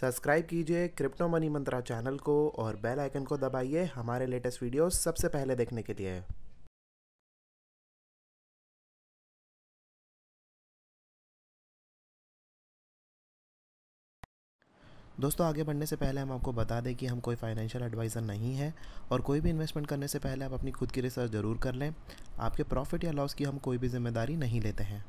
Subscribe कीजिए crypto money मंत्रा channel को और बेल आइकन को दबाइए हमारे लेटेस्ट वीडियोस सबसे पहले देखने के लिए दोस्तों आगे बढ़ने से पहले हम आपको बता दें कि हम कोई फाइनेंशियल एडवाइज़र नहीं है और कोई भी इन्वेस्टमेंट करने से पहले आप अपनी खुद की रिसर्च ज़रूर कर लें आपके प्रॉफिट या लॉस की हम कोई भी जिम्मेदारी नहीं लेते हैं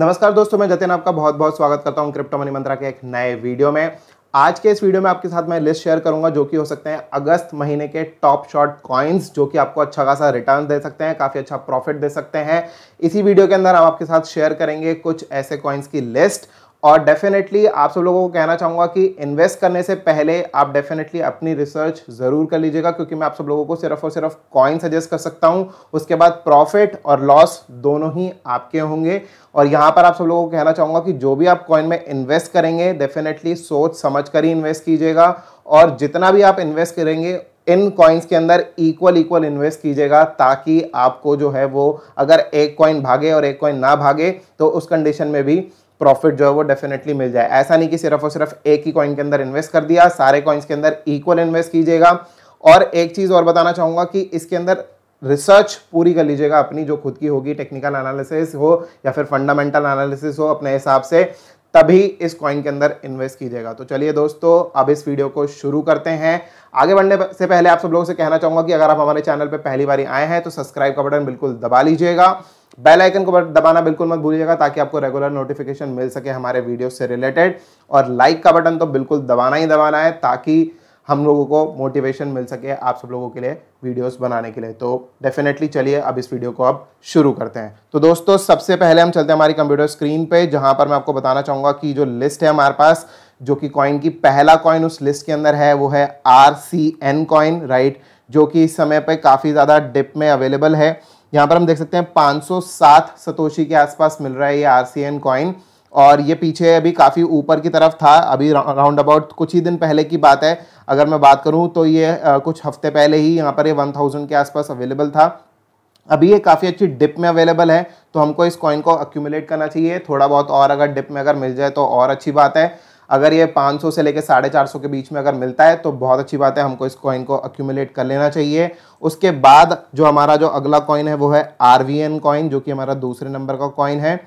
नमस्कार दोस्तों मैं जतिन आपका बहुत बहुत स्वागत करता हूं क्रिप्टो मनी मंत्रा के एक नए वीडियो में आज के इस वीडियो में आपके साथ मैं लिस्ट शेयर करूंगा जो कि हो सकते हैं अगस्त महीने के टॉप शॉर्ट कॉइन्स जो कि आपको अच्छा खासा रिटर्न दे सकते हैं काफ़ी अच्छा प्रॉफिट दे सकते हैं इसी वीडियो के अंदर हम आपके साथ शेयर करेंगे कुछ ऐसे कॉइन्स की लिस्ट और डेफिनेटली आप सब लोगों को कहना चाहूँगा कि इन्वेस्ट करने से पहले आप डेफिनेटली अपनी रिसर्च ज़रूर कर लीजिएगा क्योंकि मैं आप सब लोगों को सिर्फ और सिर्फ कॉइन सजेस्ट कर सकता हूँ उसके बाद प्रॉफिट और लॉस दोनों ही आपके होंगे और यहाँ पर आप सब लोगों को कहना चाहूँगा कि जो भी आप कॉइन में इन्वेस्ट करेंगे डेफिनेटली सोच समझ कर ही इन्वेस्ट कीजिएगा और जितना भी आप इन्वेस्ट करेंगे इन कॉइन्स के अंदर इक्वल इक्वल इन्वेस्ट कीजिएगा ताकि आपको जो है वो अगर एक कॉइन भागे और एक कॉइन ना भागे तो उस कंडीशन में भी प्रॉफिट जो है वो डेफिनेटली मिल जाए ऐसा नहीं कि सिर्फ और सिर्फ एक ही कॉइन के अंदर इन्वेस्ट कर दिया सारे कॉइन्स के अंदर इक्वल इन्वेस्ट कीजिएगा और एक चीज़ और बताना चाहूंगा कि इसके अंदर रिसर्च पूरी कर लीजिएगा अपनी जो खुद की होगी टेक्निकल एनालिसिस हो या फिर फंडामेंटल एनालिसिस हो अपने हिसाब से तभी इस कॉइन के अंदर इन्वेस्ट कीजिएगा तो चलिए दोस्तों अब इस वीडियो को शुरू करते हैं आगे बढ़ने से पहले आप सब लोगों से कहना चाहूंगा कि अगर आप हमारे चैनल पर पहली बार आए हैं तो सब्सक्राइब का बटन बिल्कुल दबा लीजिएगा बेल आइकन को दबाना बिल्कुल मत भूलिएगा ताकि आपको रेगुलर नोटिफिकेशन मिल सके हमारे वीडियो से रिलेटेड और लाइक का बटन तो बिल्कुल दबाना ही दबाना है ताकि हम लोगों को मोटिवेशन मिल सके आप सब लोगों के लिए वीडियोस बनाने के लिए तो डेफिनेटली चलिए अब इस वीडियो को अब शुरू करते हैं तो दोस्तों सबसे पहले हम चलते हैं हमारी कंप्यूटर स्क्रीन पे जहां पर मैं आपको बताना चाहूंगा कि जो लिस्ट है हमारे पास जो कि कॉइन की पहला कॉइन उस लिस्ट के अंदर है वो है R C N coin right जो कि इस समय पर काफ़ी ज़्यादा डिप में अवेलेबल है यहाँ पर हम देख सकते हैं 507 सतोशी के आसपास मिल रहा है ये आर कॉइन और ये पीछे अभी काफ़ी ऊपर की तरफ था अभी राउंड अबाउट कुछ ही दिन पहले की बात है अगर मैं बात करूँ तो ये आ, कुछ हफ्ते पहले ही यहाँ पर ये 1000 के आसपास अवेलेबल था अभी ये काफ़ी अच्छी डिप में अवेलेबल है तो हमको इस कॉइन को अक्यूमुलेट करना चाहिए थोड़ा बहुत और अगर डिप में अगर मिल जाए तो और अच्छी बात है अगर ये 500 से लेकर साढ़े चार के बीच में अगर मिलता है तो बहुत अच्छी बात है हमको इस कॉइन को अक्यूमुलेट कर लेना चाहिए उसके बाद जो हमारा जो अगला कॉइन है वो है आर कॉइन जो कि हमारा दूसरे नंबर का कॉइन है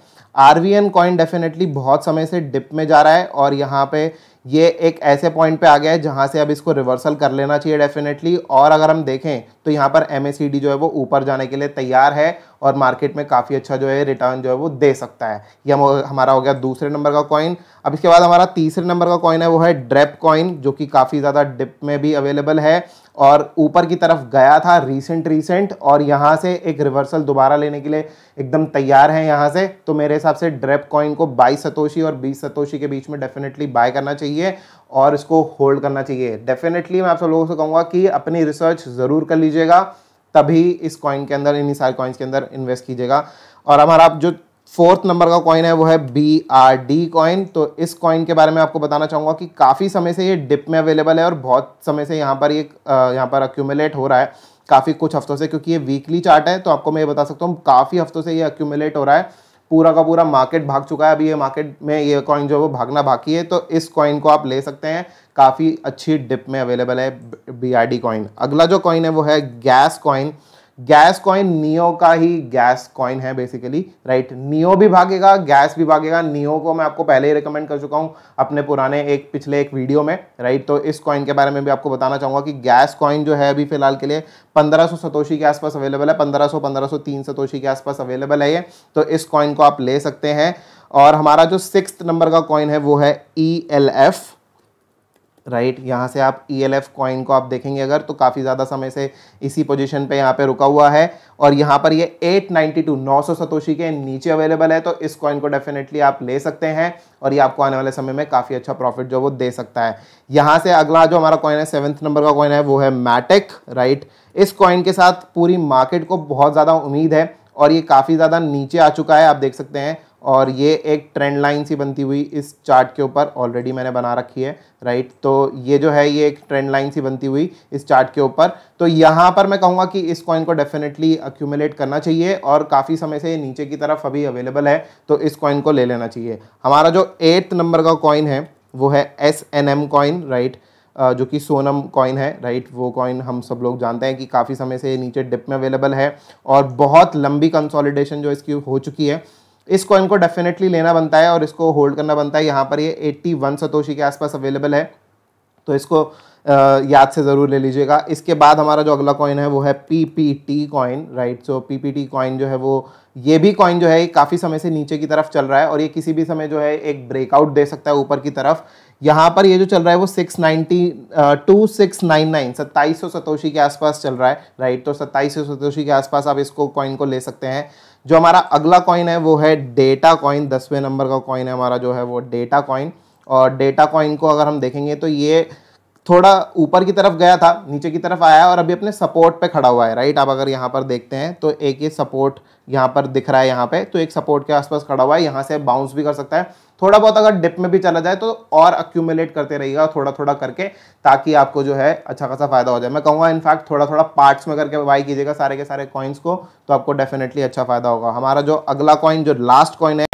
आर वी कॉइन डेफिनेटली बहुत समय से डिप में जा रहा है और यहाँ पे ये एक ऐसे पॉइंट पे आ गया है जहाँ से अब इसको रिवर्सल कर लेना चाहिए डेफिनेटली और अगर हम देखें तो यहाँ पर एम जो है वो ऊपर जाने के लिए तैयार है और मार्केट में काफ़ी अच्छा जो है रिटर्न जो है वो दे सकता है ये हम हमारा हो गया दूसरे नंबर का कॉइन अब इसके बाद हमारा तीसरे नंबर का कॉइन है वो है ड्रेप कॉइन जो कि काफ़ी ज़्यादा डिप में भी अवेलेबल है और ऊपर की तरफ गया था रीसेंट रीसेंट और यहाँ से एक रिवर्सल दोबारा लेने के लिए एकदम तैयार है यहाँ से तो मेरे हिसाब से ड्रेप कॉइन को बाईस सतोशी और बीस सतोशी के बीच में डेफिनेटली बाय करना चाहिए और इसको होल्ड करना चाहिए डेफिनेटली मैं आप सब लोगों से कहूँगा कि अपनी रिसर्च ज़रूर कर लीजिएगा तभी इस कॉइन के अंदर इन्हीं सारे कॉइन्स के अंदर इन्वेस्ट कीजिएगा और हमारा जो फोर्थ नंबर का कॉइन है वो है बी आर डी कॉइन तो इस कॉइन के बारे में आपको बताना चाहूँगा कि काफ़ी समय से ये डिप में अवेलेबल है और बहुत समय से यहाँ पर ये यहाँ पर अक्यूमुलेट हो रहा है काफ़ी कुछ हफ्तों से क्योंकि ये वीकली चार्ट है तो आपको मैं ये बता सकता हूँ काफ़ी हफ्तों से ये अक्यूमुलेट हो रहा है पूरा का पूरा मार्केट भाग चुका है अभी ये मार्केट में ये कॉइन जो है वो भागना बाकी है तो इस कॉइन को आप ले सकते हैं काफ़ी अच्छी डिप में अवेलेबल है बी आर डी कॉइन अगला जो कॉइन है वो है gas coin gas coin Neo का ही गैस कॉइन है बेसिकली राइट नियो भी भागेगा गैस भी भागेगा नियो को मैं आपको पहले ही रिकमेंड कर चुका हूँ अपने पुराने एक पिछले एक वीडियो में राइट तो इस कॉइन के बारे में भी आपको बताना चाहूँगा कि गैस कॉइन जो है अभी फिलहाल के लिए 1500 सतोशी के आसपास अवेलेबल है 1500 सौ सतोशी के आसपास अवेलेबल है ये तो इस कॉइन को आप ले सकते हैं और हमारा जो सिक्स नंबर का कॉइन है वो है E L F right right? यहाँ से आप ई एल एफ कॉइन को आप देखेंगे अगर तो काफ़ी ज़्यादा समय से इसी पोजीशन पे यहाँ पे रुका हुआ है और यहाँ पर ये 892 900 सतोशी के नीचे अवेलेबल है तो इस कॉइन को डेफिनेटली आप ले सकते हैं और ये आपको आने वाले समय में काफ़ी अच्छा प्रॉफिट जो वो दे सकता है यहाँ से अगला जो हमारा कॉइन है सेवन्थ नंबर का कॉइन है वो है मैटेक राइट इस कॉइन के साथ पूरी मार्केट को बहुत ज़्यादा उम्मीद है और ये काफ़ी ज़्यादा नीचे आ चुका है आप देख सकते हैं और ये एक ट्रेंड लाइन सी बनती हुई इस चार्ट के ऊपर ऑलरेडी मैंने बना रखी है राइट तो ये जो है ये एक ट्रेंड लाइन सी बनती हुई इस चार्ट के ऊपर तो यहाँ पर मैं कहूँगा कि इस कॉइन को डेफिनेटली अक्यूमुलेट करना चाहिए और काफ़ी समय से ये नीचे की तरफ अभी अवेलेबल है तो इस कॉइन को ले लेना चाहिए हमारा जो एट्थ नंबर का कॉइन है वो है S N M coin right जो कि सोनम कॉइन है राइट वो कॉइन हम सब लोग जानते हैं कि काफ़ी समय से ये नीचे डिप में अवेलेबल है और बहुत लंबी कंसोलिडेशन जो इसकी हो चुकी है इस कॉइन को डेफिनेटली लेना बनता है और इसको होल्ड करना बनता है यहाँ पर ये 81 सतोशी के आसपास अवेलेबल है तो इसको याद से ज़रूर ले लीजिएगा इसके बाद हमारा जो अगला कॉइन है वो है P P T coin right so P P T coin जो है वो ये भी कॉइन जो है काफ़ी समय से नीचे की तरफ चल रहा है और ये किसी भी समय जो है एक ब्रेकआउट दे सकता है ऊपर की तरफ यहाँ पर ये जो चल रहा है वो six ninety two six nine nine सत्ताईस सौ सतोशी के आसपास चल रहा है राइट तो सत्ताईस सौ सतोशी के आसपास आप इसको कॉइन को ले सकते हैं जो हमारा अगला कॉइन है वो है डेटा कॉइन दसवें नंबर का कॉइन है हमारा जो है वो डेटा कॉइन और डेटा कॉइन को अगर हम देखेंगे तो ये थोड़ा ऊपर की तरफ गया था नीचे की तरफ आया और अभी अपने सपोर्ट पे खड़ा हुआ है राइट आप अगर यहाँ पर देखते हैं तो एक ये सपोर्ट यहाँ पर दिख रहा है यहाँ पे तो एक सपोर्ट के आसपास खड़ा हुआ है यहाँ से बाउंस भी कर सकता है थोड़ा बहुत अगर डिप में भी चला जाए तो और अक्यूमुलेट करते रहिएगा थोड़ा थोड़ा करके ताकि आपको जो है अच्छा खासा फायदा हो जाए मैं कहूँगा इनफैक्ट थोड़ा थोड़ा पार्ट्स में करके बाई कीजिएगा सारे के सारे कॉइन्स को तो आपको डेफिनेटली अच्छा फायदा होगा हमारा जो अगला कॉइन जो लास्ट कॉइन है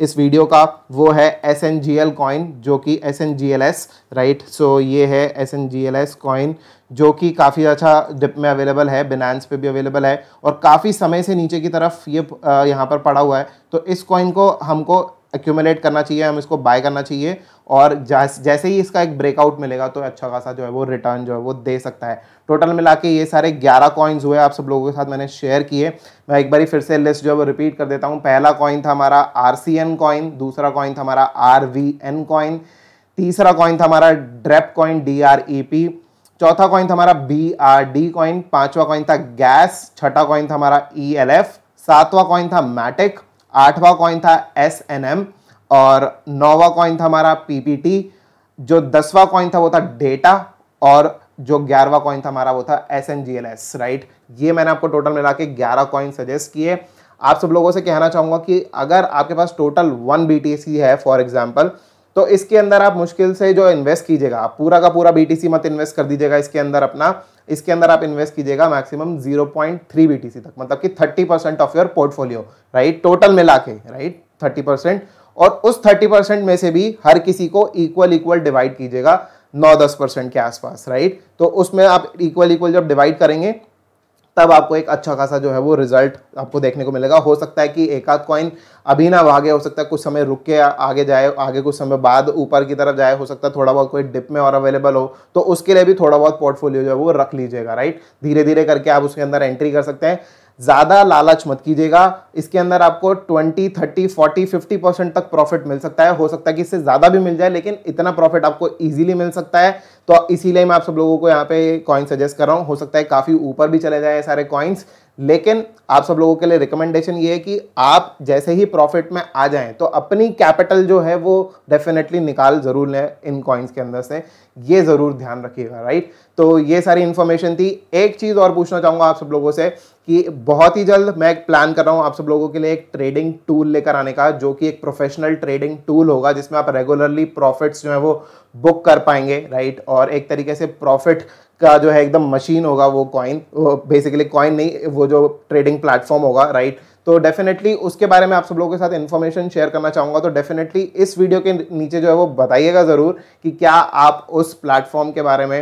इस वीडियो का वो है S N G L coin जो कि S N G L S right so ये है S N G L S coin जो कि काफ़ी अच्छा डिप में अवेलेबल है बिनांस पे भी अवेलेबल है और काफ़ी समय से नीचे की तरफ ये यह यहाँ पर पड़ा हुआ है तो इस कॉइन को हमको एक्यूमुलेट करना चाहिए हम इसको बाय करना चाहिए और जैसे ही इसका एक ब्रेकआउट मिलेगा तो अच्छा खासा जो है वो रिटर्न जो है वो दे सकता है टोटल मिला के ये सारे 11 कॉइन्स हुए आप सब लोगों के साथ मैंने शेयर किए मैं एक बार फिर से लिस्ट जो है वो रिपीट कर देता हूँ पहला कॉइन था हमारा आर सी एन कॉइन दूसरा कॉइन था हमारा आर वी एन कॉइन तीसरा कॉइन था हमारा DREP coin D R E P चौथा कॉइन था हमारा बी आर डी कॉइन पांचवा कॉइन था गैस छठा कॉइन था हमारा ई एल एफ सातवां कॉइन था मैटिक आठवां कॉइन था एस एन एम और नौवा कॉइन था हमारा पीपीटी जो दसवां कॉइन था वो था डेटा और जो ग्यारहवा कॉइन था हमारा वो था S N G L S right ये मैंने आपको टोटल मिला के ग्यारह कॉइन सजेस्ट किए आप सब लोगों से कहना चाहूंगा कि अगर आपके पास total one B T C है फॉर एग्जाम्पल तो इसके अंदर आप मुश्किल से जो इन्वेस्ट कीजिएगा आप पूरा का पूरा बीटीसी मत इन्वेस्ट कर दीजिएगा इसके अंदर अपना इसके अंदर आप इन्वेस्ट कीजिएगा मैक्सिमम 0.3 बीटीसी तक मतलब कि 30 percent of your portfolio right total मिला के राइट 30 परसेंट और उस 30 परसेंट में से भी हर किसी को इक्वल इक्वल डिवाइड कीजिएगा नौ दस परसेंट के आसपास राइट तो उसमें आप इक्वल इक्वल जब डिवाइड करेंगे तब आपको एक अच्छा खासा जो है वो रिजल्ट आपको देखने को मिलेगा हो सकता है कि एक आध कॉइन अभी ना भागे हो सकता है कुछ समय रुक के आगे जाए आगे कुछ समय बाद ऊपर की तरफ जाए हो सकता है थोड़ा बहुत कोई डिप में और अवेलेबल हो तो उसके लिए भी थोड़ा बहुत पोर्टफोलियो जो है वो रख लीजिएगा राइट धीरे धीरे करके आप उसके अंदर एंट्री कर सकते हैं ज़्यादा लालच मत कीजिएगा इसके अंदर आपको 20, 30, 40, 50 परसेंट तक प्रॉफिट मिल सकता है हो सकता है कि इससे ज़्यादा भी मिल जाए लेकिन इतना प्रॉफिट आपको इजीली मिल सकता है तो इसीलिए मैं आप सब लोगों को यहाँ पे कॉइन सजेस्ट कर रहा हूँ हो सकता है काफ़ी ऊपर भी चले जाए सारे कॉइन्स लेकिन आप सब लोगों के लिए रिकमेंडेशन ये है कि आप जैसे ही प्रॉफिट में आ जाएं तो अपनी कैपिटल जो है वो डेफिनेटली निकाल ज़रूर लें इन कॉइन्स के अंदर से ये ज़रूर ध्यान रखिएगा राइट तो ये सारी इन्फॉर्मेशन थी एक चीज़ और पूछना चाहूँगा आप सब लोगों से कि बहुत ही जल्द मैं एक प्लान कर रहा हूँ आप सब लोगों के लिए एक ट्रेडिंग टूल लेकर आने का जो कि एक प्रोफेशनल ट्रेडिंग टूल होगा जिसमें आप रेगुलरली प्रॉफिट्स जो है वो बुक कर पाएंगे राइट और एक तरीके से प्रॉफिट का जो है एकदम मशीन होगा वो कॉइन बेसिकली कॉइन नहीं वो जो ट्रेडिंग प्लेटफॉर्म होगा राइट तो डेफिनेटली उसके बारे में आप सब लोगों के साथ इन्फॉर्मेशन शेयर करना चाहूँगा तो डेफिनेटली इस वीडियो के नीचे जो है वो बताइएगा ज़रूर कि क्या आप उस प्लेटफॉर्म के बारे में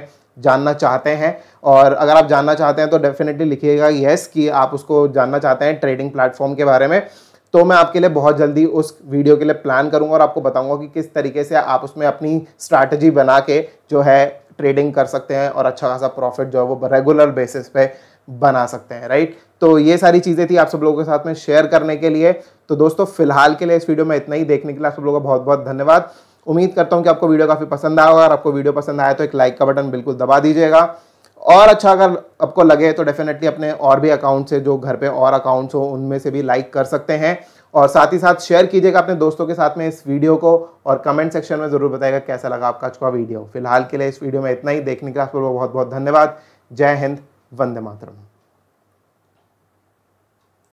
जानना चाहते हैं और अगर आप जानना चाहते हैं तो डेफिनेटली लिखिएगा येस कि आप उसको जानना चाहते हैं ट्रेडिंग प्लेटफॉर्म के बारे में तो मैं आपके लिए बहुत जल्दी उस वीडियो के लिए प्लान करूंगा और आपको बताऊंगा कि किस तरीके से आप उसमें अपनी स्ट्रैटेजी बना के जो है ट्रेडिंग कर सकते हैं और अच्छा खासा प्रॉफिट जो है वो रेगुलर बेसिस पे बना सकते हैं राइट तो ये सारी चीज़ें थी आप सब लोगों के साथ में शेयर करने के लिए तो दोस्तों फिलहाल के लिए इस वीडियो में इतना ही देखने के लिए आप सब लोगों का बहुत बहुत धन्यवाद उम्मीद करता हूँ कि आपको वीडियो काफ़ी पसंद आया होगा और आपको वीडियो पसंद आया तो एक लाइक का बटन बिल्कुल दबा दीजिएगा और अच्छा अगर आपको लगे तो डेफिनेटली अपने और भी अकाउंट से जो घर पे और अकाउंट्स हो उनमें से भी लाइक कर सकते हैं और साथ ही साथ शेयर कीजिएगा अपने दोस्तों के साथ में इस वीडियो को और कमेंट सेक्शन में ज़रूर बताएगा कैसा लगा आपका आज का वीडियो फिलहाल के लिए इस वीडियो में इतना ही देखने के लिए आपको बहुत बहुत धन्यवाद जय हिंद वंदे मातरम